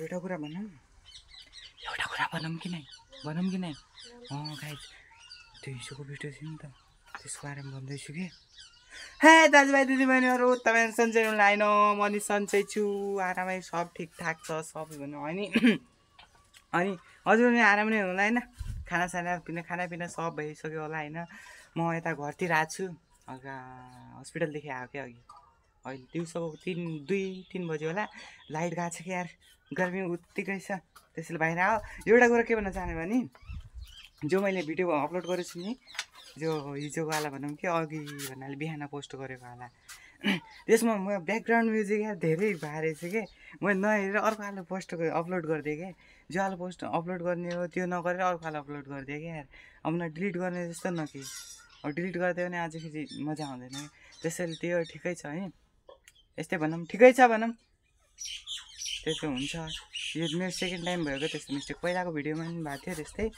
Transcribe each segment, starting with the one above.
एउटा कुरा भनौँ एउटा कुरा भनौँ कि नै भनौँ कि नै अँ गाई त्यो हिजोको भिडियो थियो नि त त्यसको बारेमा भन्दैछु कि है दाजुभाइ दिदीबहिनीहरू तपाईँ सन्चै हुनु होइन म नि सन्चै छु आरामै सब ठिकठाक छ भन्नु अनि अनि हजुर नि आराम नै होला होइन खानासाना पिना खानापिना सब भइसक्यो होला होइन म यता घरतिर आएको छु हल्का हस्पिटलदेखि आएको क्या अघि अहिले दिउँसोको तिन दुई तिन बजी होला लाइट गएको छ क्या यार गर्मी उत्तिकै छ त्यसैले बाहिर आऊ एउटा कुरा के भन्न चाहने भने जो मैले भिडियो अपलोड गरेछु नि जो हिजोको वाला भनौँ कि अघि भन्नाले बिहान पोस्ट गरेको वाला त्यसमा म ब्याकग्राउन्ड म्युजिक या धेरै भएछ कि मैले नहेरेर अर्को आलो पोस्ट अपलोड गरिदिएँ क्या जो आलो पोस्ट अपलोड गर्ने हो त्यो नगरेर अर्को आलो अपलोड गरिदिएँ क्या अब न डिलिट गर्ने जस्तो न कि अब डिलिट गरिदियो भने आज फेरि मजा आउँदैन त्यसैले त्यो ठिकै छ है यस्तै भनौँ ठिकै छ भनौँ त्यस्तो हुन्छ यो मेरो सेकेन्ड टाइम भएको त्यस्तो मिस्टेक पहिलाको भिडियोमा पनि भएको थियो त्यस्तै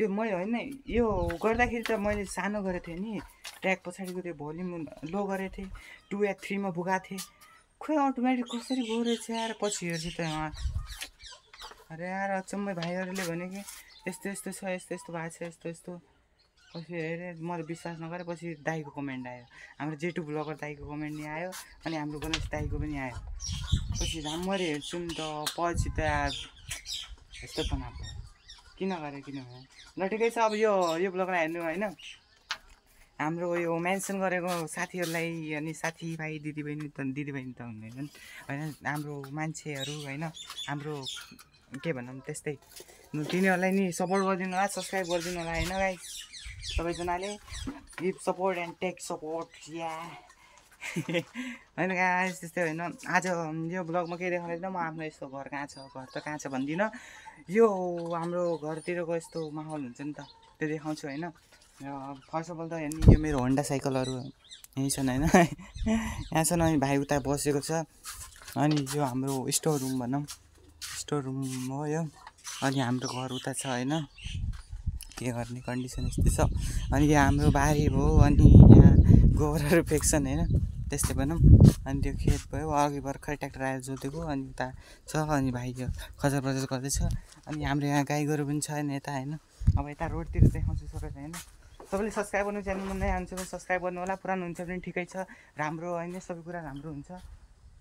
यो मैले होइन यो गर्दाखेरि त मैले सानो गरेको थिएँ नि ट्र्याक पछाडिको त्यो भोल्युम लो गरेको थिएँ टु या थ्रीमा पुगाएको थिएँ खोइ अटोमेटिक कसरी गयो रहेछ यार पछि हेर्छु त अरे यार अचम्मै भाइहरूले भने कि यस्तो यस्तो छ यस्तो यस्तो भएको छ यस्तो यस्तो पछि हेरेँ मैले विश्वास नगरेँ पछि दाईको कमेन्ट आयो हाम्रो जे टु ब्लगर दाईको कमेन्ट नि आयो अनि हाम्रो गणेश दाईको पनि आयो पछि राम्ररी हेर्छु नि त पछि त यस्तो त नप किन गरेँ किन गरे ल ठिकै छ अब यो यो ब्लगलाई हेर्नु होइन हाम्रो यो मेन्सन गरेको साथीहरूलाई अनि साथीभाइ दिदीबहिनी त दिदीबहिनी त हुँदैन होइन हाम्रो मान्छेहरू होइन हाम्रो के भनौँ त्यस्तै तिनीहरूलाई नि सपोर्ट गरिदिनु होला सब्सक्राइब गरिदिनु होला होइन गाई सबैजनाले give support and take support या होइन गाइस त्यस्तै होइन आज यो ब्लगमा केही देखाउँदैन म आफ्नो यस्तो घर कहाँ छ घर त कहाँ छ भन्दिनँ यो हाम्रो घरतिरको यस्तो माहौल हुन्छ नि त त्यो देखाउँछु होइन र फर्स्ट अफ अल त हेर्नु यो मेरो होन्डा साइकलहरू यहीँ छन् होइन यहाँ छन् अनि भाइ उता बसेको छ अनि यो हाम्रो स्टोर रुम भनौँ स्टोर रुम हो यो अनि हाम्रो घर उता छ होइन के गर्ने कन्डिसन यस्तै छ अनि यो हाम्रो बारी भयो अनि यहाँ गोबरहरू फ्याक्छन् होइन त्यस्तै भनौँ अनि त्यो खेत भयो अघि भर्खरै ट्र्याक्टर आएर जोतेको अनि उता छ अनि भाइ यो खजार बजार गर्दैछ अनि हाम्रो यहाँ गाई गोरु पनि छैन यता होइन अब यता रोडतिर देखाउँछु सबैलाई होइन तपाईँले सब्सक्राइब गर्नु च्यानलमा नै आउँछु सब्सक्राइब गर्नु होला पुरानो हुन्छ भने ठिकै छ राम्रो होइन सबै कुरा राम्रो हुन्छ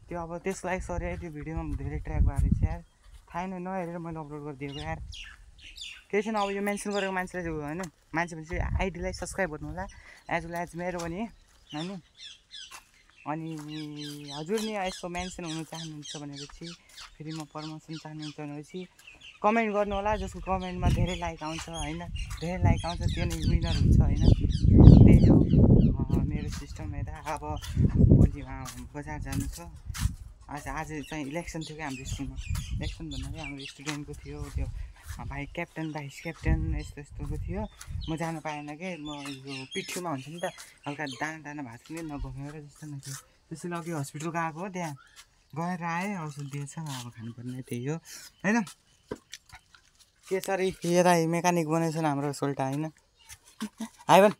त्यो अब त्यसको लागि सरी त्यो भिडियोमा धेरै ट्र्याक भएको छ यार थाहा नै नहेरेर मैले अपलोड गरिदिएको यार केही छैन अब यो मेन्सन गरेको मान्छेलाई चाहिँ होइन मान्छे भनेपछि आइडीलाई सब्सक्राइब गर्नु होला एज वेल एज मेरो पनि होइन अनि हजुर नि यसको मेन्सन हुनु चाहनुहुन्छ भनेपछि फेरि म प्रमोसन चाहनुहुन्छ भनेपछि कमेन्ट गर्नु होला जसको कमेन्टमा धेरै लाइक आउँछ होइन धेरै लाइक आउँछ त्यो नै विनर हुन्छ होइन त्यही हो मेरो सिस्टम हेर्दा अब भोलि बजार जानु छ आज आज चाहिँ इलेक्सन थियो क्या हाम्रो स्कुलमा इलेक्सन भन्नाले हाम्रो स्टुडेन्टको थियो त्यो भाइ क्याप्टन भाइस क्याप्टन यस्तो यस्तोको थियो म जानु पाएन कि म यो पिठ्यूमा हुन्छ नि त हल्का दाना दाना भात पनि नघुमेर जस्तो न थियो त्यसैले अघि हस्पिटल गएको हो त्यहाँ गएर आएँ औषध दिएछ अब खानुपर्ने त्यही हो होइन त्यसरी हेर मेकानिक बनाएछ हाम्रो सोल्टा होइन आइबन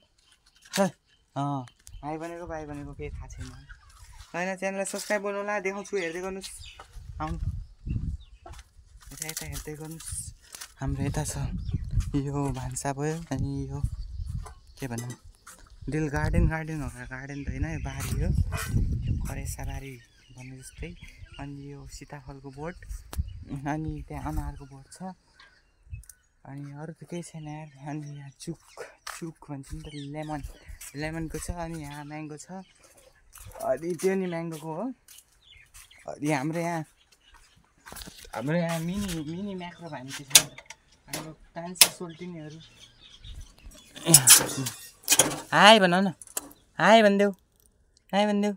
अँ भाइ बनेको भाइ बनेको केही थाहा छैन होइन च्यानललाई सब्सक्राइब गर्नु होला देखाउँछु हेर्दै गर्नुहोस् आउनु यता यता हेर्दै गर्नुहोस् हाम्रो यता छ यो भान्सा भयो अनि यो के भनौँ डेल गार्डन गार्डन हो गार्डन त होइन यो बारी हो यो खरेसा बारी भन्नु जस्तै अनि यो सीताफलको बोट अनि त्यहाँ अनारको बोट छ अनि अरू त केही छैन यार अनि यहाँ चुक चुक भन्छ नि त लेमन लेमनको छ अनि यहाँ म्याङ्गो छ अनि त्यो नि म्याङ्गोको हो अनि हाम्रो यहाँ हाम्रो यहाँ मिनी मिनी म्याक्रो भन्ने चाहिँ छ हाम्रो सोल्टिनीहरू हाई भन न हाई भनिदेऊ हाई भनिदेऊ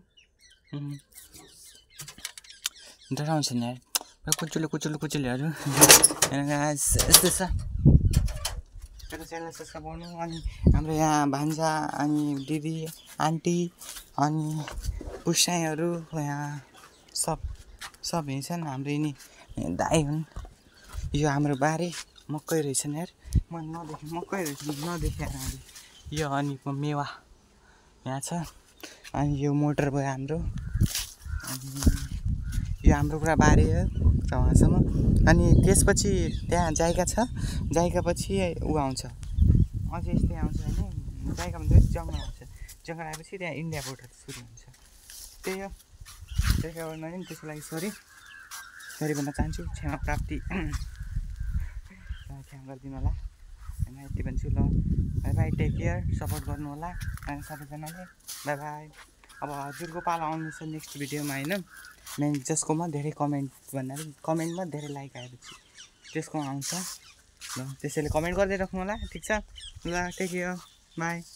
डराउँछ नि कुचुलो कुचुलो कुचुलेहरू यस्तो छ अनि हाम्रो यहाँ भान्जा अनि दिदी आन्टी अनि पुसाईहरू यहाँ सब सब हिँड्छन् हाम्रो यिनी दाई हुन् यो हाम्रो बारी मकै रहेछ नि यार म नदेखेँ मकै रहेछ नदेखेँ अहिले यो अनिको मेवा यहाँ छ अनि यो मोटर भयो हाम्रो अनि यो हाम्रो कुरा बारे हो र उहाँसम्म अनि त्यसपछि त्यहाँ जाइका छ जाइकापछि पछि ऊ आउँछ अझै यस्तै आउँछ होइन जाइका भन्दा जङ्गल आउँछ जङ्गल आएपछि त्यहाँ इन्डिया बोर्डर सुरु हुन्छ त्यही हो जायगाबाट नलिनु त्यसको लागि सरी सरी भन्न चाहन्छु क्षमा प्राप्ति काम गरिदिनु होला होइन यति भन्छु ल bye bye take care support गर्नु होला सबैजनाले बाई बाई अब हजुरको पाला आउनुहोस् नेक्स्ट भिडियोमा होइन मेन जसकोमा धेरै कमेन्ट भन्नाले कमेन्टमा धेरै लाइक आएपछि त्यसको आउँछ ल त्यसैले कमेन्ट गर्दै राख्नु होला ठिक छ ल टेक केयर बाई